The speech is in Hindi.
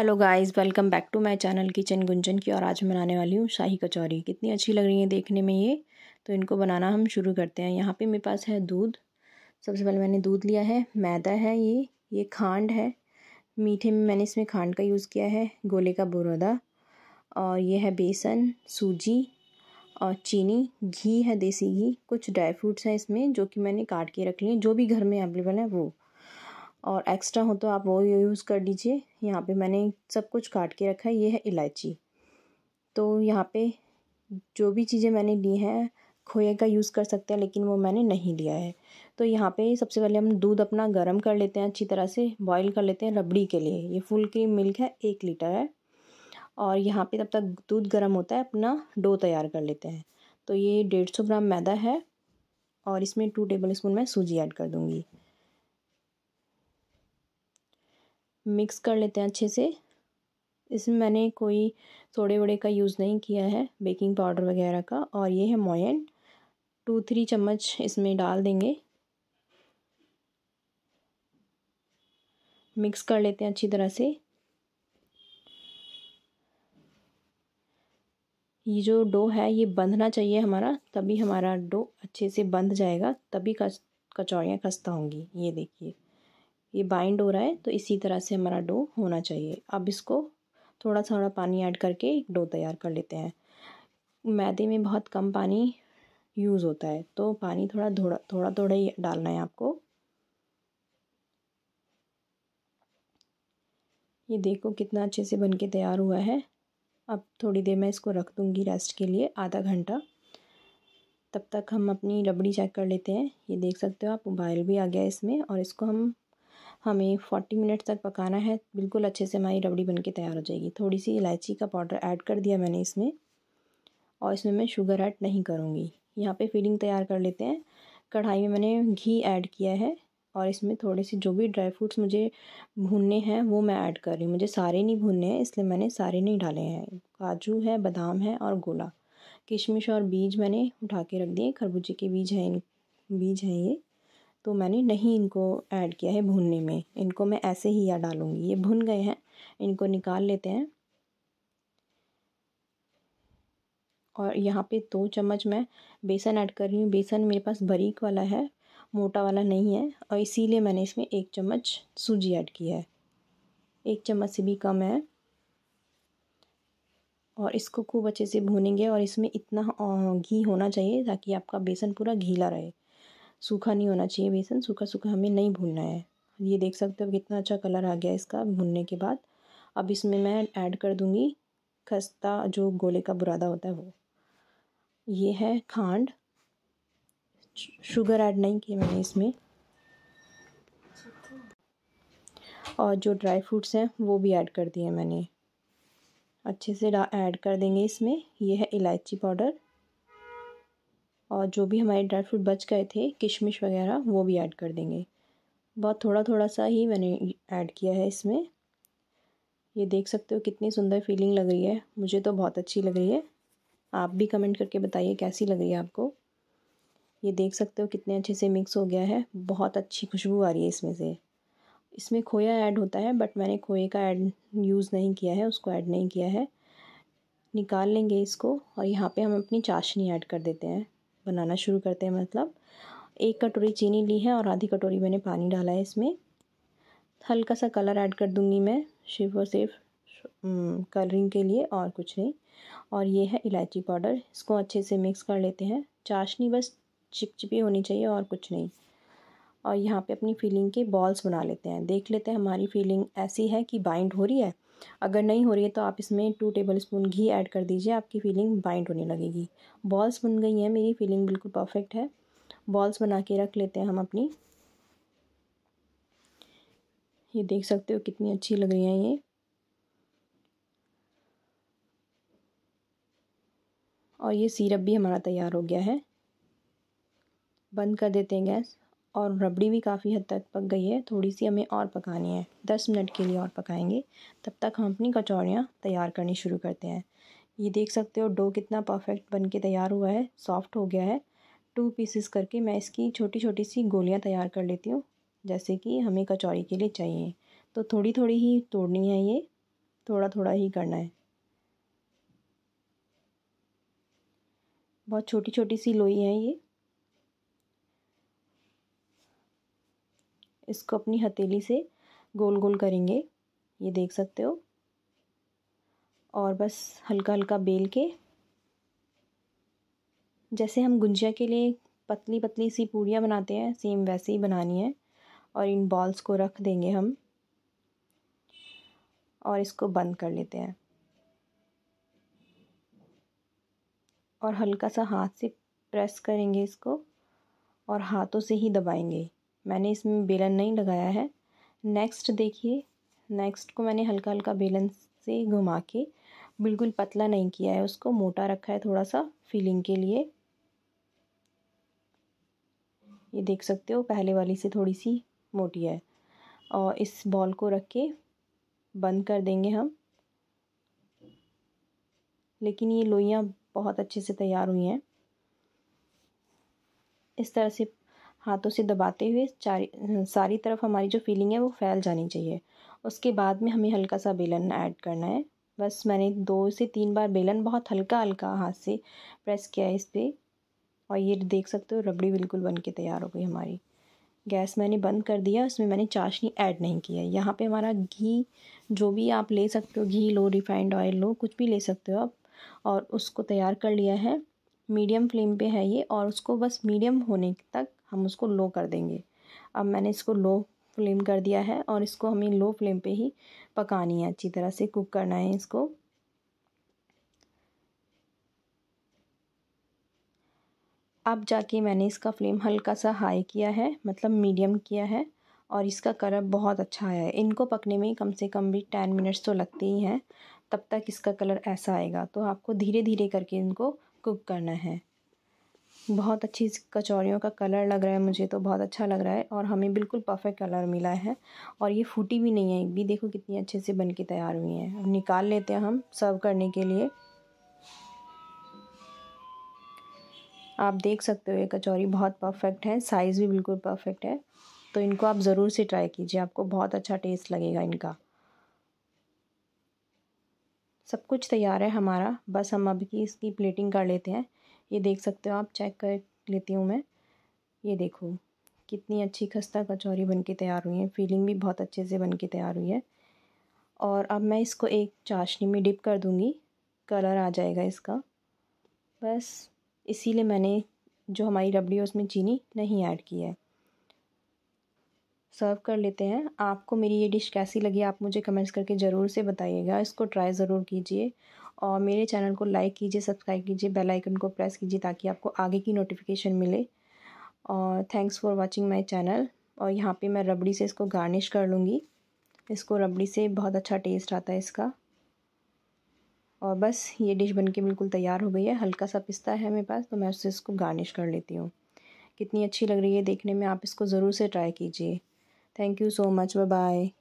hello guys welcome back to my channel kitchen Gunjan की और आज मैं बनाने वाली हूँ शाही कचौरी कितनी अच्छी लग रही है देखने में ये तो इनको बनाना हम शुरू करते हैं यहाँ पे मेरे पास है दूध सबसे पहले मैंने दूध लिया है मैदा है ये ये खांड है मीठे में मैंने इसमें खांड का यूज़ किया है गोले का बुरदा और ये है बेसन सूजी और चीनी घी है देसी घी कुछ ड्राई फ्रूट्स हैं इसमें जो कि मैंने काट के रख लिए जो भी घर में अवेलेबल है वो और एक्स्ट्रा हो तो आप वो यूज़ कर लीजिए यहाँ पे मैंने सब कुछ काट के रखा है ये है इलायची तो यहाँ पे जो भी चीज़ें मैंने ली हैं खोए का यूज़ कर सकते हैं लेकिन वो मैंने नहीं लिया है तो यहाँ पे सबसे पहले हम दूध अपना गर्म कर लेते हैं अच्छी तरह से बॉईल कर लेते हैं रबड़ी के लिए ये फुल क्रीम मिल्क है एक लीटर है और यहाँ पे तब तक दूध गर्म होता है अपना डो तैयार कर लेते हैं तो ये डेढ़ सौ ग्राम मैदा है और इसमें टू टेबल स्पून मैं सूजी ऐड कर दूँगी मिक्स कर लेते हैं अच्छे से इसमें मैंने कोई थोड़े वड़े का यूज़ नहीं किया है बेकिंग पाउडर वगैरह का और ये है मोयन टू थ्री चम्मच इसमें डाल देंगे मिक्स कर लेते हैं अच्छी तरह से ये जो डो है ये बंधना चाहिए हमारा तभी हमारा डो अच्छे से बंध जाएगा तभी कच कचौड़ियाँ खस्ता होंगी ये देखिए ये बाइंड हो रहा है तो इसी तरह से हमारा डो होना चाहिए अब इसको थोड़ा थोड़ा पानी ऐड करके एक डो तैयार कर लेते हैं मैदे में बहुत कम पानी यूज़ होता है तो पानी थोड़ा थोड़ा थोड़ा थोड़ा ही डालना है आपको ये देखो कितना अच्छे से बनके तैयार हुआ है अब थोड़ी देर मैं इसको रख दूँगी रेस्ट के लिए आधा घंटा तब तक हम अपनी रबड़ी चेक कर लेते हैं ये देख सकते हो आप उबाइल भी आ गया इसमें और इसको हम हमें फोर्टी मिनट तक पकाना है बिल्कुल अच्छे से हमारी रबड़ी बन के तैयार हो जाएगी थोड़ी सी इलायची का पाउडर ऐड कर दिया मैंने इसमें और इसमें मैं शुगर ऐड नहीं करूँगी यहाँ पे फीलिंग तैयार कर लेते हैं कढ़ाई में मैंने घी ऐड किया है और इसमें थोड़े से जो भी ड्राई फ्रूट्स मुझे भूनने हैं वो मैं ऐड कर रही हूँ मुझे सारे नहीं भूनने हैं इसलिए मैंने सारे नहीं डाले हैं काजू है बादाम है और गोला किशमिश और बीज मैंने उठा के रख दिए खरबूजे के बीज हैं बीज हैं ये तो मैंने नहीं इनको ऐड किया है भूनने में इनको मैं ऐसे ही या डालूँगी ये भुन गए हैं इनको निकाल लेते हैं और यहाँ पे दो चम्मच मैं बेसन ऐड कर रही हूँ बेसन मेरे पास बारीक वाला है मोटा वाला नहीं है और इसीलिए मैंने इसमें एक चम्मच सूजी ऐड की है एक चम्मच से भी कम है और इसको खूब अच्छे से भूनेंगे और इसमें इतना घी होना चाहिए ताकि आपका बेसन पूरा घीला रहे सूखा नहीं होना चाहिए बेसन सूखा सूखा हमें नहीं भूनना है ये देख सकते हो कितना अच्छा कलर आ गया इसका भूनने के बाद अब इसमें मैं ऐड कर दूँगी खस्ता जो गोले का बुरादा होता है वो ये है खांड शुगर ऐड नहीं किया मैंने इसमें और जो ड्राई फ्रूट्स हैं वो भी ऐड कर दिए मैंने अच्छे से ऐड कर देंगे इसमें यह है इलायची पाउडर और जो भी हमारे ड्राई फ्रूट बच गए थे किशमिश वगैरह वो भी ऐड कर देंगे बहुत थोड़ा थोड़ा सा ही मैंने ऐड किया है इसमें ये देख सकते हो कितनी सुंदर फीलिंग लग रही है मुझे तो बहुत अच्छी लग रही है आप भी कमेंट करके बताइए कैसी लग रही है आपको ये देख सकते हो कितने अच्छे से मिक्स हो गया है बहुत अच्छी खुशबू आ रही है इसमें से इसमें खोया ऐड होता है बट मैंने खोए का ऐड यूज़ नहीं किया है उसको ऐड नहीं किया है निकाल लेंगे इसको और यहाँ पे हम अपनी चाशनी ऐड कर देते हैं बनाना शुरू करते हैं मतलब एक कटोरी चीनी ली है और आधी कटोरी मैंने पानी डाला है इसमें हल्का सा कलर ऐड कर दूँगी मैं सिर्फ और सिर्फ कलरिंग के लिए और कुछ नहीं और ये है इलायची पाउडर इसको अच्छे से मिक्स कर लेते हैं चाशनी बस चिपचिपी होनी चाहिए और कुछ नहीं और यहाँ पे अपनी फीलिंग के बॉल्स बना लेते हैं देख लेते हैं हमारी फीलिंग ऐसी है कि बाइंड हो रही है अगर नहीं हो रही है तो आप इसमें टू टेबल स्पून घी ऐड कर दीजिए आपकी फीलिंग बाइंड होने लगेगी बॉल्स बन गई हैं मेरी फीलिंग बिल्कुल परफेक्ट है बॉल्स बना के रख लेते हैं हम अपनी ये देख सकते हो कितनी अच्छी लग रही हैं ये और ये सिरप भी हमारा तैयार हो गया है बंद कर देते हैं गैस और रबड़ी भी काफ़ी हद तक पक गई है थोड़ी सी हमें और पकानी है दस मिनट के लिए और पकाएंगे तब तक हम अपनी कचौड़ियाँ तैयार करनी शुरू करते हैं ये देख सकते हो डो कितना परफेक्ट बन के तैयार हुआ है सॉफ्ट हो गया है टू पीसेस करके मैं इसकी छोटी छोटी सी गोलियाँ तैयार कर लेती हूँ जैसे कि हमें कचौड़ी के लिए चाहिए तो थोड़ी थोड़ी ही तोड़नी है ये थोड़ा थोड़ा ही करना है बहुत छोटी छोटी सी लोई है ये इसको अपनी हथेली से गोल गोल करेंगे ये देख सकते हो और बस हल्का हल्का बेल के जैसे हम गुंजिया के लिए पतली पतली सी पूड़ियाँ बनाते हैं सेम वैसे ही बनानी है और इन बॉल्स को रख देंगे हम और इसको बंद कर लेते हैं और हल्का सा हाथ से प्रेस करेंगे इसको और हाथों से ही दबाएंगे मैंने इसमें बेलन नहीं लगाया है नेक्स्ट देखिए नेक्स्ट को मैंने हल्का हल्का बेलन से घुमा के बिल्कुल पतला नहीं किया है उसको मोटा रखा है थोड़ा सा फीलिंग के लिए ये देख सकते हो पहले वाली से थोड़ी सी मोटी है और इस बॉल को रख के बंद कर देंगे हम लेकिन ये लोइयाँ बहुत अच्छे से तैयार हुई हैं इस तरह से हाथों से दबाते हुए सारी तरफ हमारी जो फीलिंग है वो फैल जानी चाहिए उसके बाद में हमें हल्का सा बेलन ऐड करना है बस मैंने दो से तीन बार बेलन बहुत हल्का हल्का हाथ से प्रेस किया है इस पर और ये देख सकते हो रबड़ी बिल्कुल बन के तैयार हो गई हमारी गैस मैंने बंद कर दिया उसमें मैंने चाशनी ऐड नहीं की है यहाँ पे हमारा घी जो भी आप ले सकते हो घी लो रिफाइंड ऑयल लो कुछ भी ले सकते हो आप और उसको तैयार कर लिया है मीडियम फ्लेम पे है ये और उसको बस मीडियम होने तक हम उसको लो कर देंगे अब मैंने इसको लो फ्लेम कर दिया है और इसको हमें लो फ्लेम पे ही पकानी है अच्छी तरह से कुक करना है इसको अब जाके मैंने इसका फ्लेम हल्का सा हाई किया है मतलब मीडियम किया है और इसका कलर बहुत अच्छा आया है इनको पकने में कम से कम भी टेन मिनट्स तो लगते ही हैं तब तक इसका कलर ऐसा आएगा तो आपको धीरे धीरे करके इनको कुक करना है बहुत अच्छी कचौरियों का कलर लग रहा है मुझे तो बहुत अच्छा लग रहा है और हमें बिल्कुल परफेक्ट कलर मिला है और ये फूटी भी नहीं है एक भी देखो कितनी अच्छे से बन के तैयार हुई हैं निकाल लेते हैं हम सर्व करने के लिए आप देख सकते हो ये कचौरी बहुत परफेक्ट है साइज़ भी बिल्कुल परफेक्ट है तो इनको आप ज़रूर से ट्राई कीजिए आपको बहुत अच्छा टेस्ट लगेगा इनका सब कुछ तैयार है हमारा बस हम अभी की इसकी प्लेटिंग कर लेते हैं ये देख सकते हो आप चेक कर लेती हूँ मैं ये देखो कितनी अच्छी खस्ता कचौरी बन के तैयार हुई है फीलिंग भी बहुत अच्छे से बन के तैयार हुई है और अब मैं इसको एक चाशनी में डिप कर दूँगी कलर आ जाएगा इसका बस इसीलिए मैंने जो हमारी रबड़ी है उसमें चीनी नहीं ऐड की है सर्व कर लेते हैं आपको मेरी ये डिश कैसी लगी आप मुझे कमेंट्स करके ज़रूर से बताइएगा इसको ट्राई ज़रूर कीजिए और मेरे चैनल को लाइक कीजिए सब्सक्राइब कीजिए बेल आइकन को प्रेस कीजिए ताकि आपको आगे की नोटिफिकेशन मिले और thanks for watching my channel और यहाँ पे मैं रबड़ी से इसको गार्निश कर लूँगी इसको रबड़ी से बहुत अच्छा टेस्ट आता है इसका और बस ये डिश बन बिल्कुल तैयार हो गई है हल्का सा पिस्ता है मेरे पास तो मैं उससे इसको गार्निश कर लेती हूँ कितनी अच्छी लग रही है देखने में आप इसको ज़रूर से ट्राई कीजिए thank you so much bye